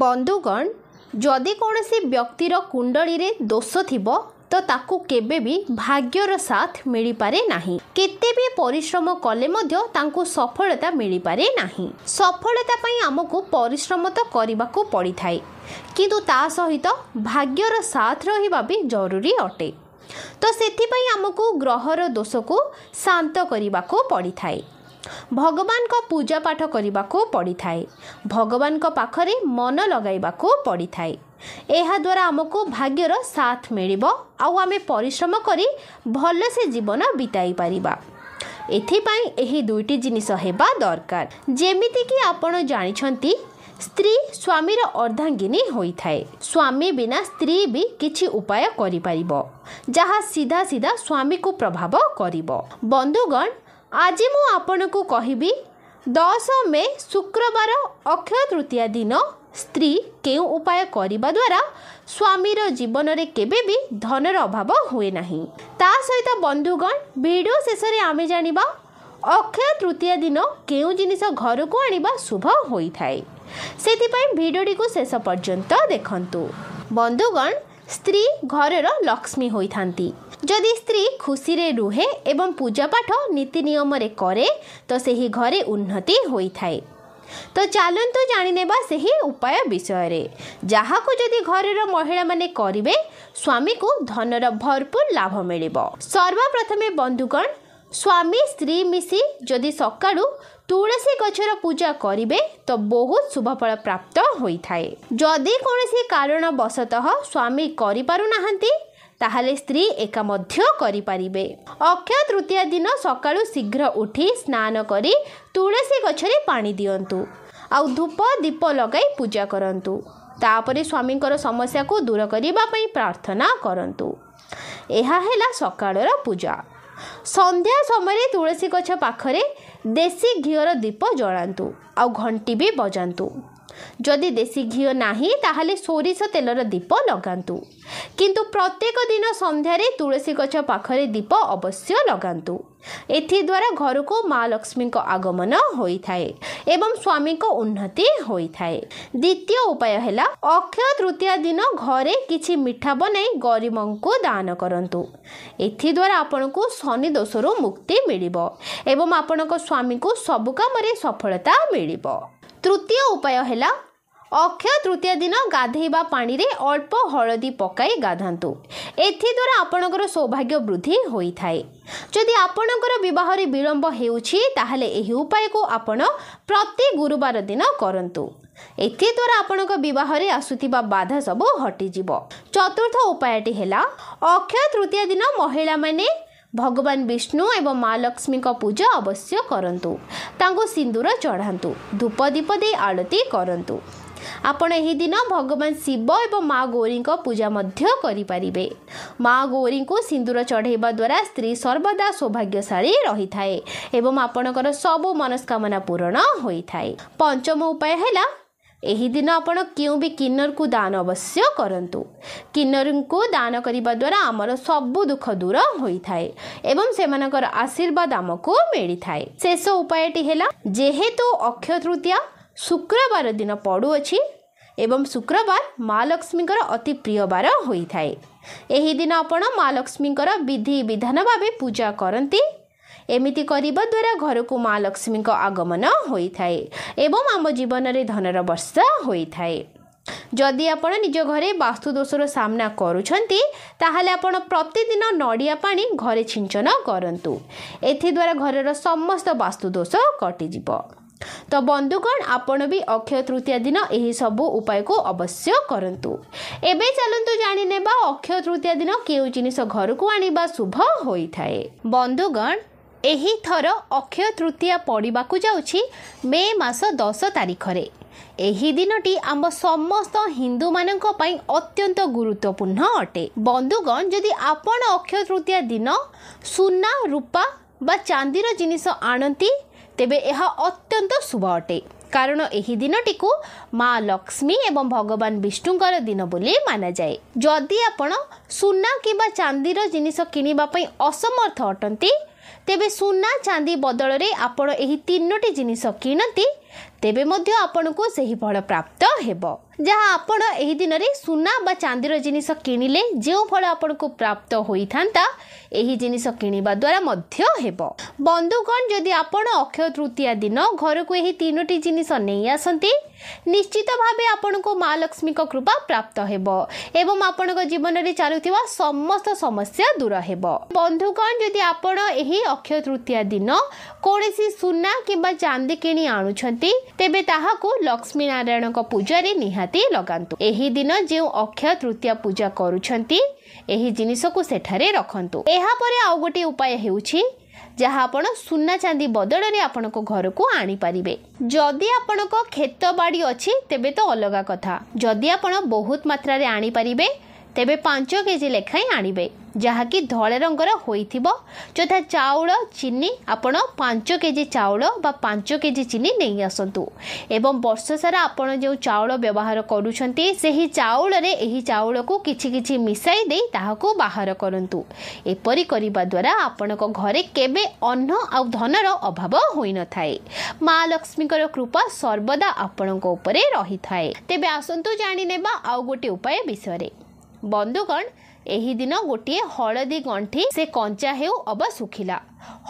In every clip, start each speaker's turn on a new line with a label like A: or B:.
A: ବନ୍ଧୁଗଣ ଯଦି କୌଣସି ବ୍ୟକ୍ତିର କୁଣ୍ଡଳୀରେ ଦୋଷ ଥିବ ତ ତାକୁ କେବେ ବି ଭାଗ୍ୟର ସାଥ ମିଳିପାରେ ନାହିଁ କେତେ ବି ପରିଶ୍ରମ କଲେ ମଧ୍ୟ ତାଙ୍କୁ ସଫଳତା ମିଳିପାରେ ନାହିଁ ସଫଳତା ପାଇଁ ଆମକୁ ପରିଶ୍ରମ ତ କରିବାକୁ ପଡ଼ିଥାଏ କିନ୍ତୁ ତା ସହିତ ଭାଗ୍ୟର ସାଥ ରହିବା ବି ଜରୁରୀ ଅଟେ ତ ସେଥିପାଇଁ ଆମକୁ ଗ୍ରହର ଦୋଷକୁ ଶାନ୍ତ କରିବାକୁ ପଡ଼ିଥାଏ ଭଗବାନଙ୍କ ପୂଜାପାଠ କରିବାକୁ ପଡ଼ିଥାଏ ଭଗବାନଙ୍କ ପାଖରେ ମନ ଲଗାଇବାକୁ ପଡ଼ିଥାଏ ଏହାଦ୍ୱାରା ଆମକୁ ଭାଗ୍ୟର ସାଥ ମିଳିବ ଆଉ ଆମେ ପରିଶ୍ରମ କରି ଭଲସେ ଜୀବନ ବିତାଇ ପାରିବା ଏଥିପାଇଁ ଏହି ଦୁଇଟି ଜିନିଷ ହେବା ଦରକାର ଯେମିତିକି ଆପଣ ଜାଣିଛନ୍ତି ସ୍ତ୍ରୀ ସ୍ୱାମୀର ଅର୍ଦ୍ଧାଙ୍ଗିନୀ ହୋଇଥାଏ ସ୍ୱାମୀ ବିନା ସ୍ତ୍ରୀ ବି କିଛି ଉପାୟ କରିପାରିବ ଯାହା ସିଧା ସିଧା ସ୍ୱାମୀକୁ ପ୍ରଭାବ କରିବ ବନ୍ଧୁଗଣ ଆଜି ମୁଁ ଆପଣଙ୍କୁ କହିବି ଦଶ ମେ ଶୁକ୍ରବାର ଅକ୍ଷୟ ତୃତୀୟା ଦିନ ସ୍ତ୍ରୀ କେଉଁ ଉପାୟ କରିବା ଦ୍ୱାରା ସ୍ୱାମୀର ଜୀବନରେ କେବେ ବି ଧନର ଅଭାବ ହୁଏ ନାହିଁ ତା ସହିତ ବନ୍ଧୁଗଣ ଭିଡ଼ିଓ ଶେଷରେ ଆମେ ଜାଣିବା ଅକ୍ଷୟ ତୃତୀୟା ଦିନ କେଉଁ ଜିନିଷ ଘରକୁ ଆଣିବା ଶୁଭ ହୋଇଥାଏ ସେଥିପାଇଁ ଭିଡ଼ିଓଟିକୁ ଶେଷ ପର୍ଯ୍ୟନ୍ତ ଦେଖନ୍ତୁ ବନ୍ଧୁଗଣ ସ୍ତ୍ରୀ ଘରର ଲକ୍ଷ୍ମୀ ହୋଇଥାନ୍ତି ଯଦି ସ୍ତ୍ରୀ ଖୁସିରେ ରୁହେ ଏବଂ ପୂଜାପାଠ ନୀତି ନିୟମରେ କରେ ତ ସେହି ଘରେ ଉନ୍ନତି ହୋଇଥାଏ ତ ଚାଲନ୍ତୁ ଜାଣିନେବା ସେହି ଉପାୟ ବିଷୟରେ ଯାହାକୁ ଯଦି ଘରର ମହିଳାମାନେ କରିବେ ସ୍ୱାମୀକୁ ଧନର ଭରପୁର ଲାଭ ମିଳିବ ସର୍ବପ୍ରଥମେ ବନ୍ଧୁଗଣ ସ୍ୱାମୀ ସ୍ତ୍ରୀ ମିଶି ଯଦି ସକାଳୁ ତୁଳସୀ ଗଛର ପୂଜା କରିବେ ତ ବହୁତ ଶୁଭଫଳ ପ୍ରାପ୍ତ ହୋଇଥାଏ ଯଦି କୌଣସି କାରଣ ବଶତଃ ସ୍ୱାମୀ କରିପାରୁନାହାନ୍ତି ତାହେଲେ ସ୍ତ୍ରୀ ଏକା ମଧ୍ୟ କରିପାରିବେ ଅକ୍ଷୟ ତୃତୀୟା ଦିନ ସକାଳୁ ଶୀଘ୍ର ଉଠି ସ୍ନାନ କରି ତୁଳସୀ ଗଛରେ ପାଣି ଦିଅନ୍ତୁ ଆଉ ଧୂପ ଦୀପ ଲଗାଇ ପୂଜା କରନ୍ତୁ ତାପରେ ସ୍ୱାମୀଙ୍କର ସମସ୍ୟାକୁ ଦୂର କରିବା ପାଇଁ ପ୍ରାର୍ଥନା କରନ୍ତୁ ଏହା ହେଲା ସକାଳର ପୂଜା ସନ୍ଧ୍ୟା ସମୟରେ ତୁଳସୀ ଗଛ ପାଖରେ ଦେଶୀ ଘିଅର ଦୀପ ଜଳାନ୍ତୁ ଆଉ ଘଣ୍ଟି ବି ବଜାନ୍ତୁ ଯଦି ଦେଶୀ ଘିଅ ନାହିଁ ତାହେଲେ ସୋରିଷ ତେଲର ଦୀପ ଲଗାନ୍ତୁ କିନ୍ତୁ ପ୍ରତ୍ୟେକ ଦିନ ସନ୍ଧ୍ୟାରେ ତୁଳସୀ ଗଛ ପାଖରେ ଦୀପ ଅବଶ୍ୟ ଲଗାନ୍ତୁ ଏଥିଦ୍ୱାରା ଘରକୁ ମା ଲକ୍ଷ୍ମୀଙ୍କ ଆଗମନ ହୋଇଥାଏ ଏବଂ ସ୍ୱାମୀଙ୍କ ଉନ୍ନତି ହୋଇଥାଏ ଦ୍ୱିତୀୟ ଉପାୟ ହେଲା ଅକ୍ଷୟ ତୃତୀୟ ଦିନ ଘରେ କିଛି ମିଠା ବନାଇ ଗରିବଙ୍କୁ ଦାନ କରନ୍ତୁ ଏଥିଦ୍ୱାରା ଆପଣଙ୍କୁ ଶନି ଦୋଷରୁ ମୁକ୍ତି ମିଳିବ ଏବଂ ଆପଣଙ୍କ ସ୍ୱାମୀଙ୍କୁ ସବୁ କାମରେ ସଫଳତା ମିଳିବ ତୃତୀୟ ଉପାୟ ହେଲା ଅକ୍ଷୟ ତୃତୀୟ ଦିନ ଗାଧେଇବା ପାଣିରେ ଅଳ୍ପ ହଳଦୀ ପକାଇ ଗାଧାନ୍ତୁ ଏଥିଦ୍ୱାରା ଆପଣଙ୍କର ସୌଭାଗ୍ୟ ବୃଦ୍ଧି ହୋଇଥାଏ ଯଦି ଆପଣଙ୍କର ବିବାହରେ ବିଳମ୍ବ ହେଉଛି ତାହେଲେ ଏହି ଉପାୟକୁ ଆପଣ ପ୍ରତି ଗୁରୁବାର ଦିନ କରନ୍ତୁ ଏଥିଦ୍ୱାରା ଆପଣଙ୍କ ବିବାହରେ ଆସୁଥିବା ବାଧା ସବୁ ହଟିଯିବ ଚତୁର୍ଥ ଉପାୟଟି ହେଲା ଅକ୍ଷୟ ତୃତୀୟ ଦିନ ମହିଳାମାନେ ଭଗବାନ ବିଷ୍ଣୁ ଏବଂ ମା ଲକ୍ଷ୍ମୀଙ୍କ ପୂଜା ଅବଶ୍ୟ କରନ୍ତୁ ତାଙ୍କୁ ସିନ୍ଦୁର ଚଢ଼ାନ୍ତୁ ଧୂପ ଦୀପ ଦେଇ ଆଳତୀ କରନ୍ତୁ ଆପଣ ଏହି ଦିନ ଭଗବାନ ଶିବ ଏବଂ ମା ଗୌରୀଙ୍କ ପୂଜା ମଧ୍ୟ କରିପାରିବେ ମା ଗୌରୀଙ୍କୁ ସିନ୍ଦୁର ଚଢ଼ାଇବା ଦ୍ୱାରା ସ୍ତ୍ରୀ ସର୍ବଦା ସୌଭାଗ୍ୟଶାଳୀ ରହିଥାଏ ଏବଂ ଆପଣଙ୍କର ସବୁ ମନସ୍କାମନା ପୂରଣ ହୋଇଥାଏ ପଞ୍ଚମ ଉପାୟ ହେଲା ଏହି ଦିନ ଆପଣ କେଉଁ ବି କିନ୍ନରକୁ ଦାନ ଅବଶ୍ୟ କରନ୍ତୁ କିନ୍ନରଙ୍କୁ ଦାନ କରିବା ଦ୍ୱାରା ଆମର ସବୁ ଦୁଃଖ ଦୂର ହୋଇଥାଏ ଏବଂ ସେମାନଙ୍କର ଆଶୀର୍ବାଦ ଆମକୁ ମିଳିଥାଏ ଶେଷ ଉପାୟଟି ହେଲା ଯେହେତୁ ଅକ୍ଷୟ ତୃତୀୟା ଶୁକ୍ରବାର ଦିନ ପଡ଼ୁଅଛି ଏବଂ ଶୁକ୍ରବାର ମା ଲକ୍ଷ୍ମୀଙ୍କର ଅତି ପ୍ରିୟ ବାର ହୋଇଥାଏ ଦିନ ଆପଣ ମା ଲକ୍ଷ୍ମୀଙ୍କର ବିଧି ବିଧାନ ଭାବେ ପୂଜା କରନ୍ତି ଏମିତି କରିବା ଦ୍ୱାରା ଘରକୁ ମା ଲକ୍ଷ୍ମୀଙ୍କ ଆଗମନ ହୋଇଥାଏ ଏବଂ ଆମ ଜୀବନରେ ଧନର ବର୍ଷା ହୋଇଥାଏ ଯଦି ଆପଣ ନିଜ ଘରେ ବାସ୍ତୁ ଦୋଷର ସାମ୍ନା କରୁଛନ୍ତି ତାହେଲେ ଆପଣ ପ୍ରତିଦିନ ନଡ଼ିଆ ପାଣି ଘରେ ଛିଞ୍ଚନ କରନ୍ତୁ ଏଥିଦ୍ୱାରା ଘରର ସମସ୍ତ ବାସ୍ତୁ ଦୋଷ କଟିଯିବ ତ ବନ୍ଧୁଗଣ ଆପଣ ବି ଅକ୍ଷୟ ତୃତୀୟା ଦିନ ଏହିସବୁ ଉପାୟକୁ ଅବଶ୍ୟ କରନ୍ତୁ ଏବେ ଚାଲନ୍ତୁ ଜାଣିନେବା ଅକ୍ଷୟ ତୃତୀୟା ଦିନ କେଉଁ ଜିନିଷ ଘରକୁ ଆଣିବା ଶୁଭ ହୋଇଥାଏ ବନ୍ଧୁଗଣ ଏହି ଥର ଅକ୍ଷୟ ତୃତୀୟା ପଡ଼ିବାକୁ ଯାଉଛି ମେ ମାସ ଦଶ ତାରିଖରେ ଏହି ଦିନଟି ଆମ ସମସ୍ତ ହିନ୍ଦୁମାନଙ୍କ ପାଇଁ ଅତ୍ୟନ୍ତ ଗୁରୁତ୍ୱପୂର୍ଣ୍ଣ ଅଟେ ବନ୍ଧୁଗଣ ଯଦି ଆପଣ ଅକ୍ଷୟ ତୃତୀୟା ଦିନ ସୁନା ରୂପା ବା ଚାନ୍ଦିର ଜିନିଷ ଆଣନ୍ତି ତେବେ ଏହା ଅତ୍ୟନ୍ତ ଶୁଭ ଅଟେ କାରଣ ଏହି ଦିନଟିକୁ ମା ଲକ୍ଷ୍ମୀ ଏବଂ ଭଗବାନ ବିଷ୍ଣୁଙ୍କର ଦିନ ବୋଲି ମାନାଯାଏ ଯଦି ଆପଣ ସୁନା କିମ୍ବା ଚାନ୍ଦିର ଜିନିଷ କିଣିବା ପାଇଁ ଅସମର୍ଥ ଅଟନ୍ତି ତେବେ ସୁନା ଚାନ୍ଦି ବଦଳରେ ଆପଣ ଏହି ତିନୋଟି ଜିନିଷ କିଣନ୍ତି ତେବେ ମଧ୍ୟ ଆପଣଙ୍କୁ ସେହି ଫଳ ପ୍ରାପ୍ତ ହେବ ଯାହା ଆପଣ ଏହି ଦିନରେ ସୁନା ବା ଚାନ୍ଦିର ଜିନିଷ କିଣିଲେ ଯେଉଁ ଫଳ ଆପଣଙ୍କୁ ପ୍ରାପ୍ତ ହୋଇଥାନ୍ତା ଏହି ଜିନିଷ କିଣିବା ଦ୍ୱାରା ମଧ୍ୟ ହେବ ବନ୍ଧୁଗଣ ଯଦି ଆପଣ ଅକ୍ଷୟ ତୃତୀୟା ଦିନ ଘରକୁ ଏହି ତିନୋଟି ଜିନିଷ ନେଇ ଆସନ୍ତି ନିଶ୍ଚିତ ଭାବେ ଆପଣଙ୍କୁ ମା ଲକ୍ଷ୍ମୀଙ୍କ କୃପା ପ୍ରାପ୍ତ ହେବ ଏବଂ ଆପଣଙ୍କ ଜୀବନରେ ଚାଲୁଥିବା ସମସ୍ତ ସମସ୍ୟା ଦୂର ହେବ ବନ୍ଧୁଗଣ ଯଦି ଆପଣ ଏହି ଅକ୍ଷୟ ତୃତୀୟା ଦିନ କୌଣସି ସୁନା କିମ୍ବା ଚାନ୍ଦି କିଣି ଆଣୁଛନ୍ତି ଚାହାନ୍ତି ତେବେ ତାହାକୁ ଲକ୍ଷ୍ମୀ ନାରାୟଣଙ୍କ ପୂଜାରେ ନିହାତି ଲଗାନ୍ତୁ ଏହି ଦିନ ଯେଉଁ ଅକ୍ଷୟ ତୃତୀୟ ପୂଜା କରୁଛନ୍ତି ଏହି ଜିନିଷକୁ ସେଠାରେ ରଖନ୍ତୁ ଏହାପରେ ଆଉ ଗୋଟିଏ ଉପାୟ ହେଉଛି ଯାହା ଆପଣ ସୁନା ଚାନ୍ଦି ବଦଳରେ ଆପଣଙ୍କ ଘରକୁ ଆଣିପାରିବେ ଯଦି ଆପଣଙ୍କ କ୍ଷେତ ବାଡ଼ି ଅଛି ତେବେ ତ ଅଲଗା କଥା ଯଦି ଆପଣ ବହୁତ ମାତ୍ରାରେ ଆଣିପାରିବେ ତେବେ ପାଞ୍ଚ କେଜି ଲେଖାଏଁ ଆଣିବେ ଯାହାକି ଧଳେ ରଙ୍ଗର ହୋଇଥିବ ଯଥା ଚାଉଳ ଚିନି ଆପଣ ପାଞ୍ଚ କେଜି ଚାଉଳ ବା ପାଞ୍ଚ କେଜି ଚିନି ନେଇ ଆସନ୍ତୁ ଏବଂ ବର୍ଷ ସାରା ଆପଣ ଯେଉଁ ଚାଉଳ ବ୍ୟବହାର କରୁଛନ୍ତି ସେହି ଚାଉଳରେ ଏହି ଚାଉଳକୁ କିଛି କିଛି ମିଶାଇ ଦେଇ ତାହାକୁ ବାହାର କରନ୍ତୁ ଏପରି କରିବା ଦ୍ୱାରା ଆପଣଙ୍କ ଘରେ କେବେ ଅନ୍ନ ଆଉ ଧନର ଅଭାବ ହୋଇନଥାଏ ମା ଲକ୍ଷ୍ମୀଙ୍କର କୃପା ସର୍ବଦା ଆପଣଙ୍କ ଉପରେ ରହିଥାଏ ତେବେ ଆସନ୍ତୁ ଜାଣିନେବା ଆଉ ଗୋଟିଏ ଉପାୟ ବିଷୟରେ ବନ୍ଧୁଗଣ ଏହିଦିନ ଗୋଟିଏ ହଳଦୀ ଗଣ୍ଠି ସେ କଞ୍ଚା ହେଉ ଅବା ଶୁଖିଲା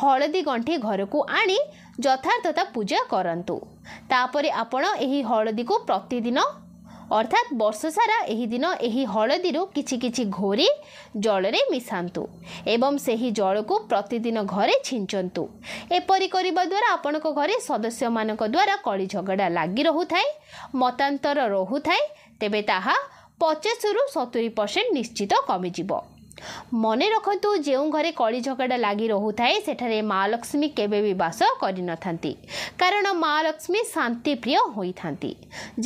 A: ହଳଦୀ ଗଣ୍ଠି ଘରକୁ ଆଣି ଯଥାର୍ଥତା ପୂଜା କରନ୍ତୁ ତାପରେ ଆପଣ ଏହି ହଳଦୀକୁ ପ୍ରତିଦିନ ଅର୍ଥାତ୍ ବର୍ଷ ସାରା ଏହିଦିନ ଏହି ହଳଦୀରୁ କିଛି କିଛି ଘୋରି ଜଳରେ ମିଶାନ୍ତୁ ଏବଂ ସେହି ଜଳକୁ ପ୍ରତିଦିନ ଘରେ ଛିଞ୍ଚନ୍ତୁ ଏପରି କରିବା ଦ୍ୱାରା ଆପଣଙ୍କ ଘରେ ସଦସ୍ୟମାନଙ୍କ ଦ୍ୱାରା କଳି ଝଗଡ଼ା ଲାଗି ରହୁଥାଏ ମତାନ୍ତର ରହୁଥାଏ ତେବେ ତାହା ପଚାଶରୁ ସତୁରି ପରସେଣ୍ଟ ନିଶ୍ଚିତ କମିଯିବ ମନେ ରଖନ୍ତୁ ଯେଉଁ ଘରେ କଳି ଝଗଡ଼ା ଲାଗି ରହୁଥାଏ ସେଠାରେ ମା ଲକ୍ଷ୍ମୀ କେବେ ବି ବାସ କରିନଥାନ୍ତି କାରଣ ମା ଲକ୍ଷ୍ମୀ ଶାନ୍ତିପ୍ରିୟ ହୋଇଥାନ୍ତି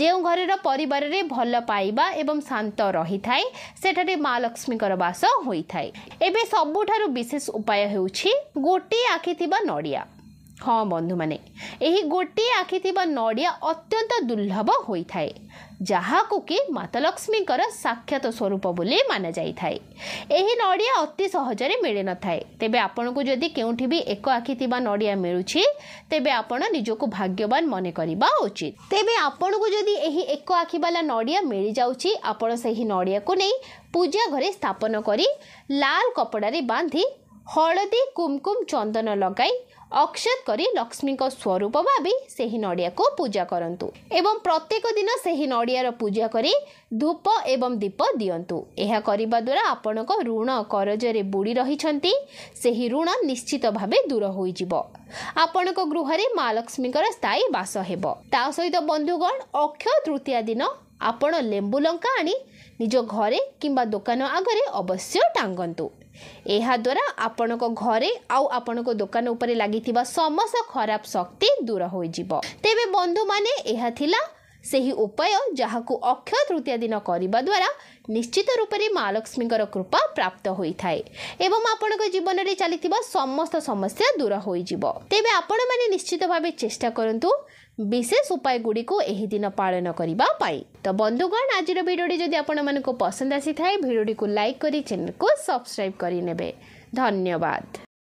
A: ଯେଉଁ ଘରର ପରିବାରରେ ଭଲ ପାଇବା ଏବଂ ଶାନ୍ତ ରହିଥାଏ ସେଠାରେ ମା ଲକ୍ଷ୍ମୀଙ୍କର ବାସ ହୋଇଥାଏ ଏବେ ସବୁଠାରୁ ବିଶେଷ ଉପାୟ ହେଉଛି ଗୋଟିଏ ଆଖି ଥିବା ନଡ଼ିଆ ହଁ ବନ୍ଧୁମାନେ ଏହି ଗୋଟିଏ ଆଖି ଥିବା ନଡ଼ିଆ ଅତ୍ୟନ୍ତ ଦୁର୍ଲଭ ହୋଇଥାଏ ଯାହାକୁ କି ମାତା ଲକ୍ଷ୍ମୀଙ୍କର ସାକ୍ଷାତ ସ୍ୱରୂପ ବୋଲି ମାନାଯାଇଥାଏ ଏହି ନଡ଼ିଆ ଅତି ସହଜରେ ମିଳିନଥାଏ ତେବେ ଆପଣଙ୍କୁ ଯଦି କେଉଁଠି ବି ଏକ ଆଖି ଥିବା ନଡ଼ିଆ ମିଳୁଛି ତେବେ ଆପଣ ନିଜକୁ ଭାଗ୍ୟବାନ ମନେ କରିବା ଉଚିତ ତେବେ ଆପଣଙ୍କୁ ଯଦି ଏହି ଏକ ଆଖିବାଲା ନଡ଼ିଆ ମିଳିଯାଉଛି ଆପଣ ସେହି ନଡ଼ିଆକୁ ନେଇ ପୂଜା ଘରେ ସ୍ଥାପନ କରି ଲାଲ କପଡ଼ାରେ ବାନ୍ଧି ହଳଦୀ କୁମକୁମ ଚନ୍ଦନ ଲଗାଇ ଅକ୍ଷତ କରି ଲକ୍ଷ୍ମୀଙ୍କ ସ୍ୱରୂପ ଭାବି ସେହି ନଡ଼ିଆକୁ ପୂଜା କରନ୍ତୁ ଏବଂ ପ୍ରତ୍ୟେକ ଦିନ ସେହି ନଡ଼ିଆର ପୂଜା କରି ଧୂପ ଏବଂ ଦୀପ ଦିଅନ୍ତୁ ଏହା କରିବା ଦ୍ୱାରା ଆପଣଙ୍କ ଋଣ କରଜରେ ବୁଡ଼ି ରହିଛନ୍ତି ସେହି ଋଣ ନିଶ୍ଚିତ ଭାବେ ଦୂର ହୋଇଯିବ ଆପଣଙ୍କ ଗୃହରେ ମା ଲକ୍ଷ୍ମୀଙ୍କର ସ୍ଥାୟୀ ବାସ ହେବ ତା ସହିତ ବନ୍ଧୁଗଣ ଅକ୍ଷୟ ତୃତୀୟା ଦିନ ଆପଣ ଲେମ୍ବୁ ଲଙ୍କା ଆଣି ନିଜ ଘରେ କିମ୍ବା ଦୋକାନ ଆଗରେ ଅବଶ୍ୟ ଟାଙ୍ଗନ୍ତୁ ଏହା ଏହାଦ୍ୱାରା ଆପଣଙ୍କ ଘରେ ଆଉ ଆପଣଙ୍କ ଦୋକାନ ଉପରେ ଲାଗିଥିବା ସମସ୍ତ ଖରାପ ଶକ୍ତି ଦୂର ହୋଇଯିବ ତେବେ ବନ୍ଧୁମାନେ ଏହା ଥିଲା ସେହି ଉପାୟ ଯାହାକୁ ଅକ୍ଷୟ ତୃତୀୟ ଦିନ କରିବା ଦ୍ୱାରା ନିଶ୍ଚିତ ରୂପରେ ମା ଲକ୍ଷ୍ମୀଙ୍କର କୃପା ପ୍ରାପ୍ତ ହୋଇଥାଏ ଏବଂ ଆପଣଙ୍କ ଜୀବନରେ ଚାଲିଥିବା ସମସ୍ତ ସମସ୍ୟା ଦୂର ହୋଇଯିବ ତେବେ ଆପଣମାନେ ନିଶ୍ଚିତ ଭାବେ ଚେଷ୍ଟା କରନ୍ତୁ ବିଶେଷ ଉପାୟଗୁଡ଼ିକୁ ଏହି ଦିନ ପାଳନ କରିବା ପାଇଁ ତ ବନ୍ଧୁଗଣ ଆଜିର ଭିଡ଼ିଓଟି ଯଦି ଆପଣମାନଙ୍କୁ ପସନ୍ଦ ଆସିଥାଏ ଭିଡ଼ିଓଟିକୁ ଲାଇକ୍ କରି ଚ୍ୟାନେଲକୁ ସବସ୍କ୍ରାଇବ୍ କରିନେବେ ଧନ୍ୟବାଦ